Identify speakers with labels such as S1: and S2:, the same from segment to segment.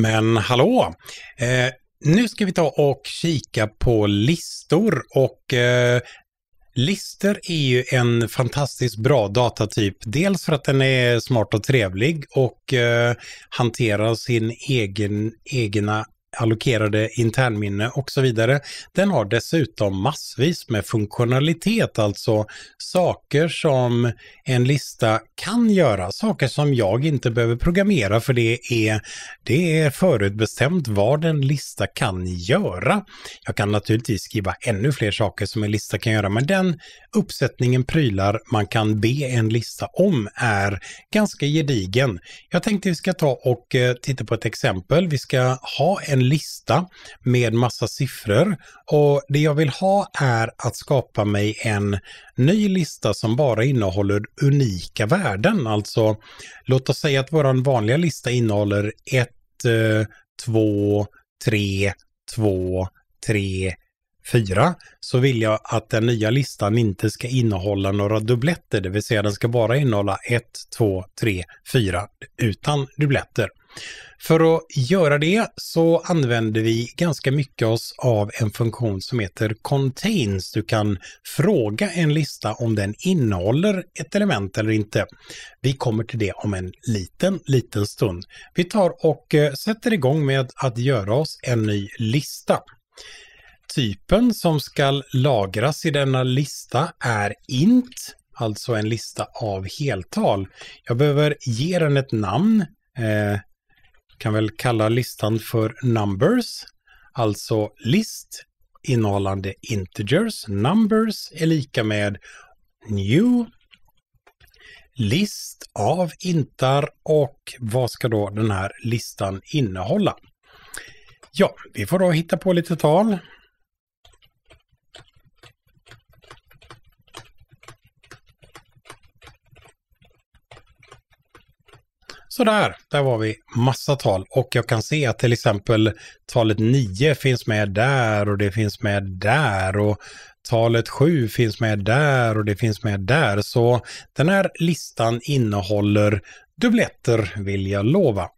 S1: Men hallå! Eh, nu ska vi ta och kika på listor och eh, Lister är ju en fantastiskt bra datatyp. Dels för att den är smart och trevlig och eh, hanterar sin egen, egna allokerade internminne och så vidare. Den har dessutom massvis med funktionalitet, alltså saker som en lista kan göra, saker som jag inte behöver programmera för det är, det är förutbestämt vad en lista kan göra. Jag kan naturligtvis skriva ännu fler saker som en lista kan göra, men den uppsättningen prylar man kan be en lista om är ganska gedigen. Jag tänkte vi ska ta och eh, titta på ett exempel. Vi ska ha en en lista med massa siffror och det jag vill ha är att skapa mig en ny lista som bara innehåller unika värden. Alltså, låt oss säga att vår vanliga lista innehåller 1, 2, 3, 2, 3, 4 så vill jag att den nya listan inte ska innehålla några dubbletter, det vill säga den ska bara innehålla 1, 2, 3, 4 utan dubbletter. För att göra det så använder vi ganska mycket oss av en funktion som heter contains. Du kan fråga en lista om den innehåller ett element eller inte. Vi kommer till det om en liten, liten stund. Vi tar och eh, sätter igång med att göra oss en ny lista. Typen som ska lagras i denna lista är int, alltså en lista av heltal. Jag behöver ge den ett namn. Eh, kan väl kalla listan för numbers, alltså list innehållande integers, numbers är lika med new, list av intar och vad ska då den här listan innehålla? Ja, vi får då hitta på lite tal. Sådär, där var vi. Massa tal. Och jag kan se att till exempel talet 9 finns med där och det finns med där. Och talet 7 finns med där och det finns med där. Så den här listan innehåller dubbletter vill jag lova.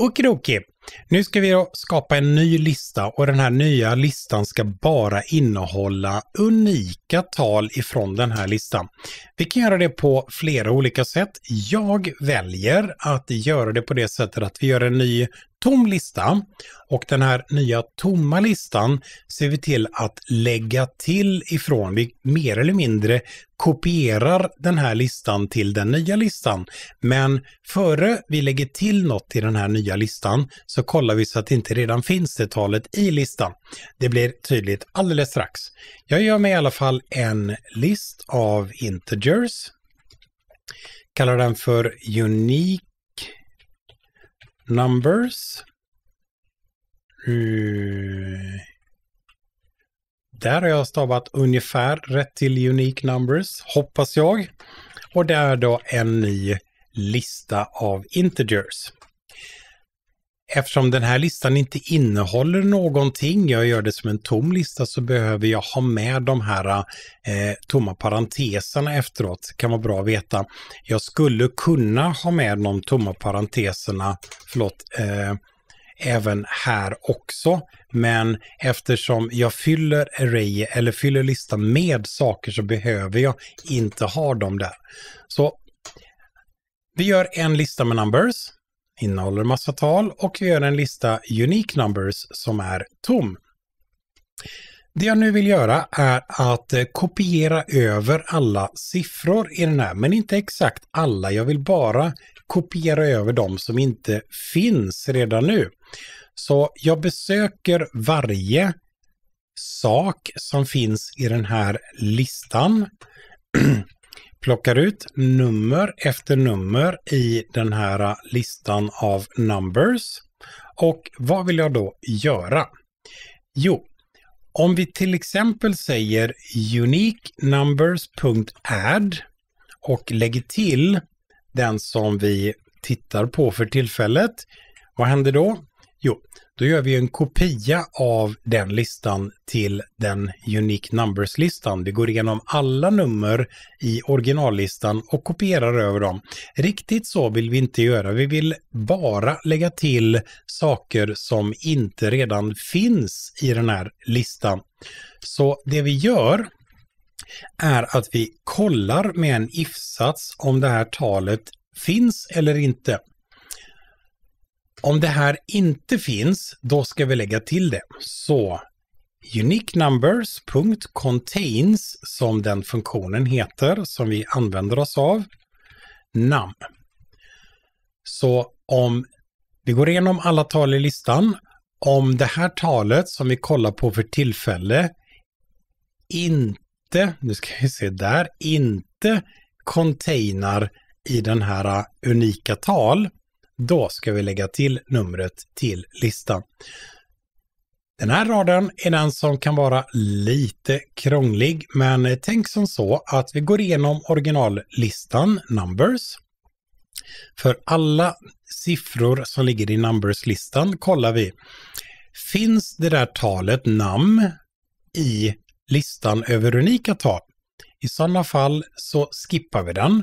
S1: Okidoki, nu ska vi skapa en ny lista och den här nya listan ska bara innehålla unika tal ifrån den här listan. Vi kan göra det på flera olika sätt. Jag väljer att göra det på det sättet att vi gör en ny tom lista och den här nya tomma listan ser vi till att lägga till ifrån. Vi mer eller mindre kopierar den här listan till den nya listan. Men före vi lägger till något i den här nya listan så kollar vi så att det inte redan finns det talet i listan. Det blir tydligt alldeles strax. Jag gör mig i alla fall en list av integers kallar den för Unique Numbers. Mm. Där har jag stavat ungefär rätt till Unique Numbers, hoppas jag. Och det är då en ny lista av integers. Eftersom den här listan inte innehåller någonting, jag gör det som en tom lista, så behöver jag ha med de här eh, tomma parenteserna efteråt. Det kan vara bra att veta. Jag skulle kunna ha med de tomma parenteserna, förlåt, eh, även här också. Men eftersom jag fyller array eller fyller listan med saker så behöver jag inte ha dem där. Så vi gör en lista med numbers innehåller massa tal och vi gör en lista Unique Numbers som är tom. Det jag nu vill göra är att eh, kopiera över alla siffror i den här, men inte exakt alla. Jag vill bara kopiera över de som inte finns redan nu. Så jag besöker varje sak som finns i den här listan plockar ut nummer efter nummer i den här listan av numbers. Och vad vill jag då göra? Jo, om vi till exempel säger uniquenumbers.add och lägger till den som vi tittar på för tillfället. Vad händer då? Jo, då gör vi en kopia av den listan till den Unique Numbers-listan. Vi går igenom alla nummer i originallistan och kopierar över dem. Riktigt så vill vi inte göra. Vi vill bara lägga till saker som inte redan finns i den här listan. Så det vi gör är att vi kollar med en if-sats om det här talet finns eller inte. Om det här inte finns, då ska vi lägga till det. Så unique numbers.contains som den funktionen heter som vi använder oss av, namn. Så om vi går igenom alla tal i listan, om det här talet som vi kollar på för tillfälle inte, nu ska vi se där, inte containar i den här uh, unika tal, då ska vi lägga till numret till listan. Den här raden är den som kan vara lite krånglig, men tänk som så att vi går igenom originallistan, numbers. För alla siffror som ligger i numberslistan kollar vi, finns det där talet namn i listan över unika tal? I sådana fall så skippar vi den.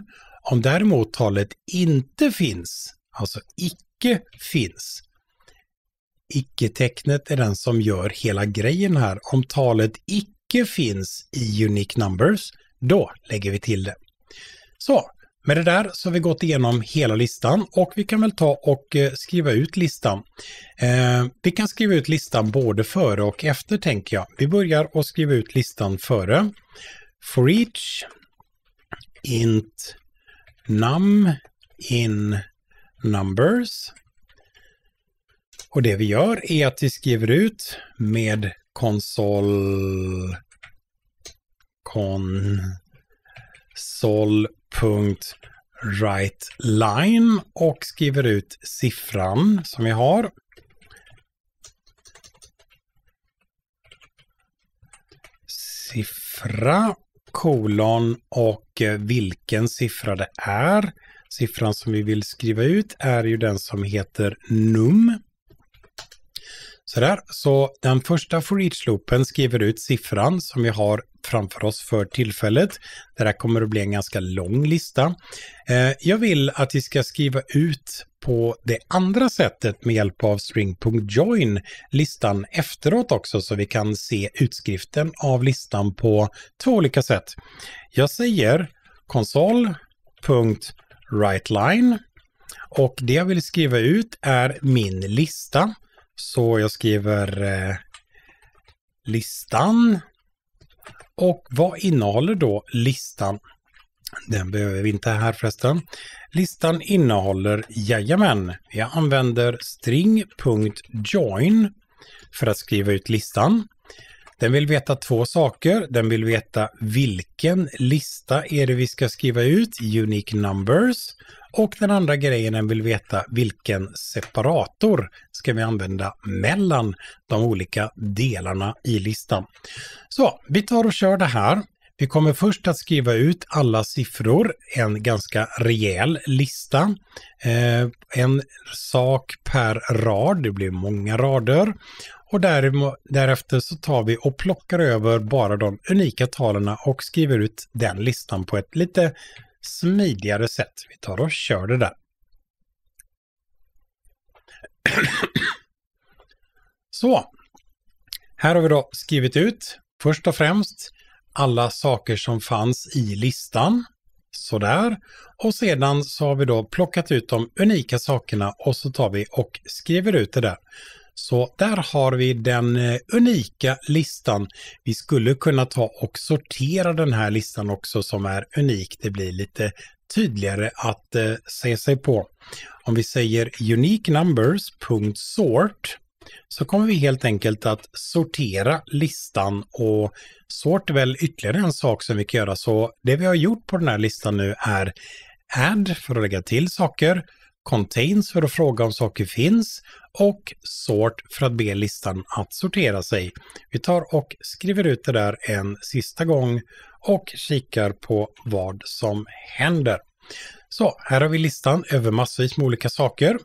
S1: Om däremot talet inte finns alltså icke finns. Icke-tecknet är den som gör hela grejen här. Om talet icke finns i Unique Numbers, då lägger vi till det. Så, med det där så har vi gått igenom hela listan och vi kan väl ta och eh, skriva ut listan. Eh, vi kan skriva ut listan både före och efter tänker jag. Vi börjar och skriva ut listan före. For each int num in Numbers. Och det vi gör är att vi skriver ut med konsol konsol.write och skriver ut siffran som vi har. Siffra kolon och vilken siffra det är siffran som vi vill skriva ut är ju den som heter num. Sådär, så den första for each-loopen skriver ut siffran som vi har framför oss för tillfället. Det här kommer att bli en ganska lång lista. Eh, jag vill att vi ska skriva ut på det andra sättet med hjälp av string.join listan efteråt också så vi kan se utskriften av listan på två olika sätt. Jag säger konsol WriteLine. Och det jag vill skriva ut är min lista. Så jag skriver eh, listan. Och vad innehåller då listan? Den behöver vi inte här förresten. Listan innehåller, jajamän, jag använder string.join för att skriva ut listan. Den vill veta två saker. Den vill veta vilken lista är det vi ska skriva ut, unique numbers. Och den andra grejen den vill veta vilken separator ska vi använda mellan de olika delarna i listan. Så vi tar och kör det här. Vi kommer först att skriva ut alla siffror, en ganska rejäl lista. Eh, en sak per rad, det blir många rader. Och därefter så tar vi och plockar över bara de unika talen och skriver ut den listan på ett lite smidigare sätt. Vi tar och kör det där. Så, här har vi då skrivit ut först och främst alla saker som fanns i listan. Sådär. Och sedan så har vi då plockat ut de unika sakerna och så tar vi och skriver ut det där. Så där har vi den eh, unika listan. Vi skulle kunna ta och sortera den här listan också som är unik. Det blir lite tydligare att eh, se sig på. Om vi säger unique numbers.sort så kommer vi helt enkelt att sortera listan och sort är väl ytterligare en sak som vi kan göra. Så det vi har gjort på den här listan nu är add för att lägga till saker, contains för att fråga om saker finns och sort för att be listan att sortera sig. Vi tar och skriver ut det där en sista gång och kikar på vad som händer. Så här har vi listan över massvis med olika saker.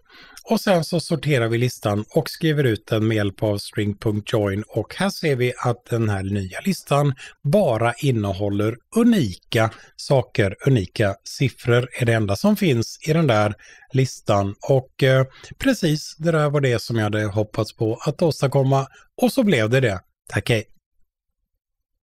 S1: Och sen så sorterar vi listan och skriver ut den med hjälp av string.join och här ser vi att den här nya listan bara innehåller unika saker. Unika siffror är det enda som finns i den där listan och eh, precis det där var det som jag hade hoppats på att åstadkomma och så blev det det. Tack hej!